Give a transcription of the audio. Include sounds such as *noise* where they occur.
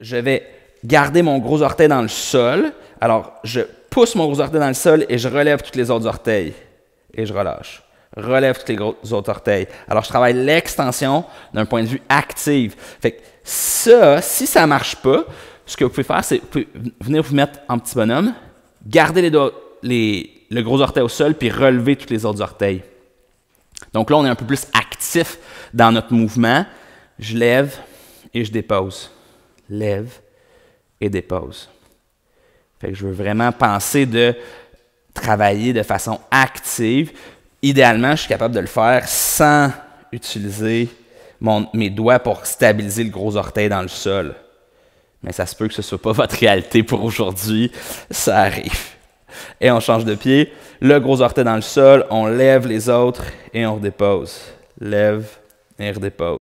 je vais garder mon gros orteil dans le sol. Alors, je pousse mon gros orteil dans le sol et je relève tous les autres orteils. Et je relâche. Relève tous les autres orteils. Alors, je travaille l'extension d'un point de vue actif. Fait ça, si ça ne marche pas, ce que vous pouvez faire, c'est venir vous mettre en petit bonhomme, garder le gros orteil au sol, puis relever tous les autres orteils. Donc là, on est un peu plus actif dans notre mouvement. Je lève et je dépose lève et dépose. Fait que je veux vraiment penser de travailler de façon active. Idéalement, je suis capable de le faire sans utiliser mes doigts pour stabiliser le gros orteil dans le sol. Mais ça se peut que ce ne soit pas *laughs* votre réalité pour aujourd'hui. Ça arrive. Et on change de pied. Le gros orteil dans le sol. On lève les autres et on redépose. Lève et redépose.